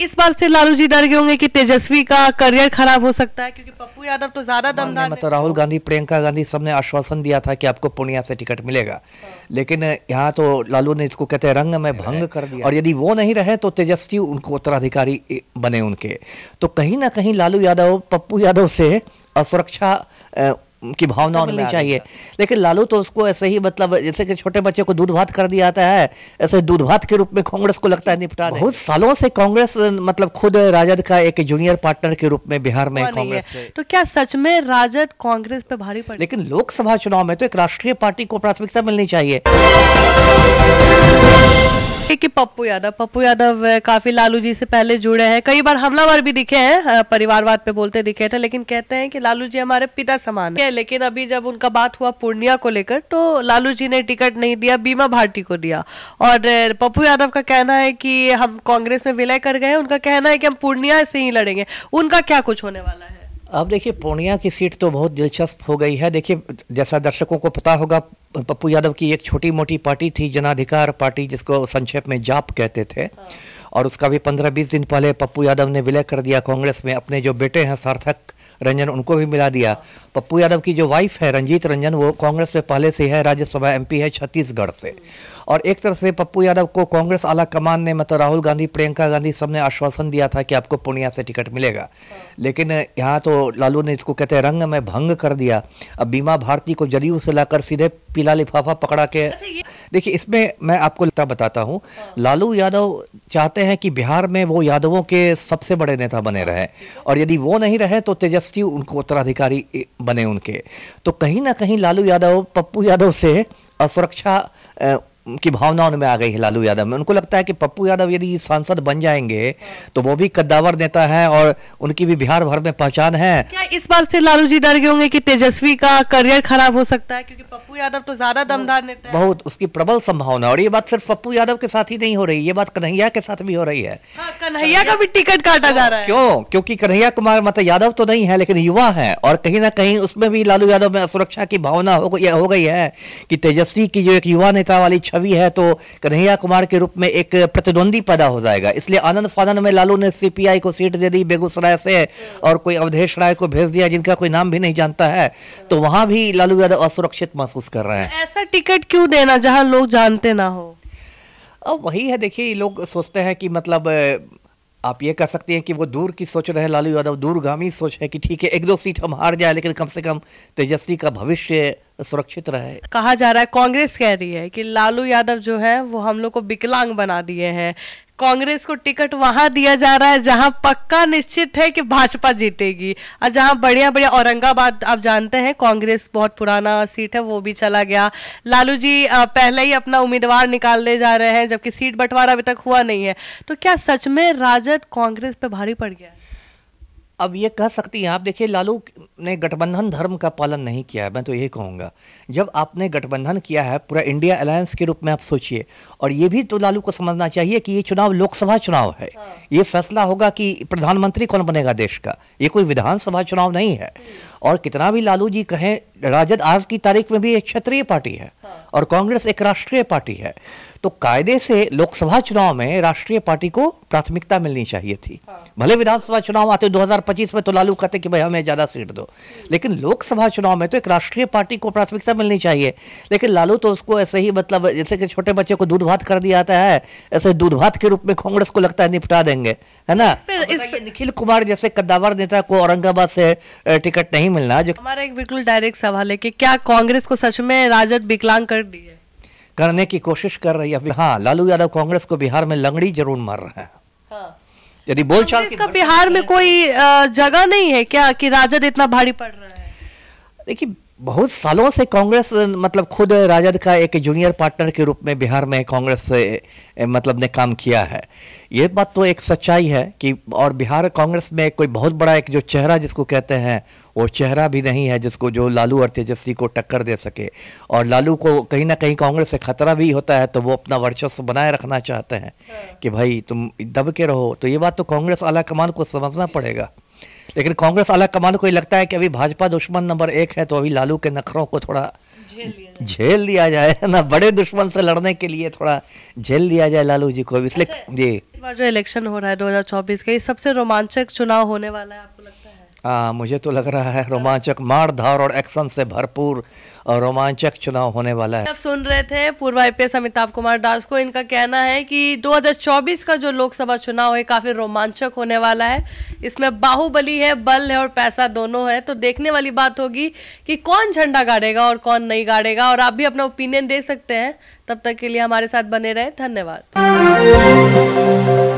इस बात से लालू जी डर गए होंगे कि तेजस्वी का करियर खराब हो सकता है क्योंकि पप्पू यादव तो ज्यादा दमदार मतलब राहुल गांधी प्रियंका गांधी सबने आश्वासन दिया था कि आपको पूर्णिया से टिकट मिलेगा हाँ। लेकिन यहाँ तो लालू ने इसको कहते हैं रंग में भंग कर दिया और यदि वो नहीं रहे तो तेजस्वी उनको उत्तराधिकारी बने उनके तो कहीं ना कहीं लालू यादव पप्पू यादव से असुरक्षा की भावना होनी चाहिए लेकिन लालू तो उसको ऐसे ही मतलब जैसे कि छोटे बच्चे को दूध भात कर दिया जाता है ऐसे दूध भात के रूप में कांग्रेस को लगता है निपटा बहुत सालों से कांग्रेस मतलब खुद राजद का एक जूनियर पार्टनर के रूप में बिहार में कांग्रेस तो क्या सच में राजद कांग्रेस पे भारी पड़ लेकिन लोकसभा चुनाव में तो एक राष्ट्रीय पार्टी को प्राथमिकता मिलनी चाहिए कि पप्पू यादव पप्पू यादव काफी लालू जी से पहले जुड़े हैं कई बार हमलावर भी दिखे हैं परिवारवाद पे बोलते दिखे थे लेकिन कहते हैं कि लालू जी हमारे पिता समान है लेकिन अभी जब उनका बात हुआ पूर्णिया को लेकर तो लालू जी ने टिकट नहीं दिया बीमा भारती को दिया और पप्पू यादव का कहना है कि हम कांग्रेस में विलय कर गए उनका कहना है कि हम पूर्णिया से ही लड़ेंगे उनका क्या कुछ होने वाला है अब देखिए पूर्णिया की सीट तो बहुत दिलचस्प हो गई है देखिए जैसा दर्शकों को पता होगा पप्पू यादव की एक छोटी मोटी पार्टी थी जनाधिकार पार्टी जिसको संक्षेप में जाप कहते थे और उसका भी पंद्रह बीस दिन पहले पप्पू यादव ने विलय कर दिया कांग्रेस में अपने जो बेटे हैं सार्थक रंजन उनको भी मिला दिया पप्पू यादव की जो वाइफ है रंजीत रंजन वो कांग्रेस में पहले से है राज्यसभा एमपी है छत्तीसगढ़ से और एक तरह से पप्पू यादव को कांग्रेस आला कमान ने मतलब राहुल गांधी प्रियंका गांधी सब ने आश्वासन दिया था कि आपको पूर्णिया से टिकट मिलेगा लेकिन यहाँ तो लालू ने इसको कहते हैं रंग में भंग कर दिया अब बीमा भारती को जदयू से लाकर सीधे पीला लिफाफा पकड़ा के अच्छा, देखिए इसमें मैं आपको बताता हूँ हाँ। लालू यादव चाहते हैं कि बिहार में वो यादवों के सबसे बड़े नेता बने रहे और यदि वो नहीं रहे तो तेजस्वी उनको उत्तराधिकारी बने उनके तो कहीं ना कहीं लालू यादव पप्पू यादव से असुरक्षा की भावना उनमें आ गई है लालू यादव में उनको लगता है कि पप्पू यादव यदि सांसद बन जाएंगे तो वो भी कद्दावर नेता है और उनकी भी बिहार भर में पहचान है क्या इस बात से लालू जी डर गए होंगे कि तेजस्वी का करियर खराब हो सकता है क्योंकि पप्पू यादव तो ज्यादा दमदार नेता बहुत उसकी प्रबल संभावना और ये बात सिर्फ पप्पू यादव के साथ ही नहीं हो रही ये बात कन्हैया के साथ भी हो रही है हाँ, कन्हैया का भी टिकट काटा जा रहा है क्यों क्योंकि कन्हैया कुमार मतलब यादव तो नहीं है लेकिन युवा है और कहीं ना कहीं उसमें भी लालू यादव में असुरक्षा की भावना हो गई है कि तेजस्वी की जो एक युवा नेता वाली छवि है तो कन्हैया कुमार के रूप में एक प्रतिद्वंदी पैदा हो जाएगा इसलिए आनंद फानंद में लालू ने सीपीआई को सीट दे दी बेगूसराय से और कोई अवधेश राय को भेज दिया जिनका कोई नाम भी नहीं जानता है तो वहां भी लालू यादव असुरक्षित महसूस कर रहे हैं तो ऐसा टिकट क्यों देना जहाँ लोग जानते ना हो अब वही है देखिए लोग सोचते हैं कि मतलब आप ये कह सकते हैं कि वो दूर की सोच रहे लालू यादव दूरगामी सोच है कि ठीक है एक दो सीट हम हार जाए लेकिन कम से कम तेजस्वी का भविष्य सुरक्षित रहे कहा जा रहा है कांग्रेस कह रही है कि लालू यादव जो है वो हम लोग को विकलांग बना दिए हैं कांग्रेस को टिकट वहां दिया जा रहा है जहां पक्का निश्चित है कि भाजपा जीतेगी और जहां बढ़िया बढ़िया औरंगाबाद आप जानते हैं कांग्रेस बहुत पुराना सीट है वो भी चला गया लालू जी पहले ही अपना उम्मीदवार निकालने जा रहे हैं जबकि सीट बंटवारा अभी तक हुआ नहीं है तो क्या सच में राजद कांग्रेस पे भारी पड़ गया अब ये कह सकती हैं आप देखिए लालू ने गठबंधन धर्म का पालन नहीं किया है मैं तो यही कहूँगा जब आपने गठबंधन किया है पूरा इंडिया अलायंस के रूप में आप सोचिए और ये भी तो लालू को समझना चाहिए कि ये चुनाव लोकसभा चुनाव है हाँ। ये फैसला होगा कि प्रधानमंत्री कौन बनेगा देश का ये कोई विधानसभा चुनाव नहीं है और कितना भी लालू जी कहें राजद आज की तारीख में भी एक क्षेत्रीय पार्टी है हाँ। और कांग्रेस एक राष्ट्रीय पार्टी है तो कायदे से लोकसभा चुनाव में राष्ट्रीय पार्टी को प्राथमिकता मिलनी चाहिए थी हाँ। भले विधानसभा चुनाव आते 2025 में तो लालू कहते कि भाई हमें ज़्यादा सीट दो लेकिन लोकसभा चुनाव में तो एक राष्ट्रीय पार्टी को प्राथमिकता मिलनी चाहिए लेकिन लालू तो उसको ऐसे ही मतलब जैसे कि छोटे बच्चे को दूध भात कर दिया जाता है ऐसे दूध भात के रूप में कांग्रेस को लगता है निपटा देंगे है ना निखिल कुमार जैसे कद्दावर नेता को औरंगाबाद से टिकट नहीं मिलना जो हमारा एक बिल्कुल डायरेक्ट सवाल है कि क्या कांग्रेस को सच में राजद विकलांग कर दी है करने की कोशिश कर रही है हाँ लालू यादव कांग्रेस को बिहार में लंगड़ी जरूर मार रहे हैं हाँ। यदि बोलचाल इसका बिहार में कोई जगह नहीं है क्या कि राजद इतना भारी पड़ रहा है देखिए बहुत सालों से कांग्रेस मतलब खुद राजद का एक जूनियर पार्टनर के रूप में बिहार में कांग्रेस से मतलब ने काम किया है ये बात तो एक सच्चाई है कि और बिहार कांग्रेस में कोई बहुत बड़ा एक जो चेहरा जिसको कहते हैं वो चेहरा भी नहीं है जिसको जो लालू और तेजस्वी को टक्कर दे सके और लालू को कहीं ना कहीं कांग्रेस से खतरा भी होता है तो वो अपना वर्चस्व बनाए रखना चाहते हैं हाँ। कि भाई तुम दब के रहो तो ये बात तो कांग्रेस आला कमान को समझना पड़ेगा लेकिन कांग्रेस आला कमान को ये लगता है कि अभी भाजपा दुश्मन नंबर एक है तो अभी लालू के नखरों को थोड़ा झेल दिया जाए ना बड़े दुश्मन से लड़ने के लिए थोड़ा झेल दिया जाए लालू जी को इसलिए अच्छा, जी इस बार जो इलेक्शन हो रहा है 2024 का ये सबसे रोमांचक चुनाव होने वाला है आपको लगता है आ, मुझे तो लग रहा है रोमांचक मार धार और एक्शन से भरपूर रोमांचक चुनाव होने वाला है आप सुन रहे थे पूर्व आई अमिताभ कुमार दास को इनका कहना है कि 2024 का जो लोकसभा चुनाव है काफी रोमांचक होने वाला है इसमें बाहुबली है बल है और पैसा दोनों है तो देखने वाली बात होगी कि कौन झंडा गाड़ेगा और कौन नहीं गाड़ेगा और आप भी अपना ओपिनियन दे सकते हैं तब तक के लिए हमारे साथ बने रहे धन्यवाद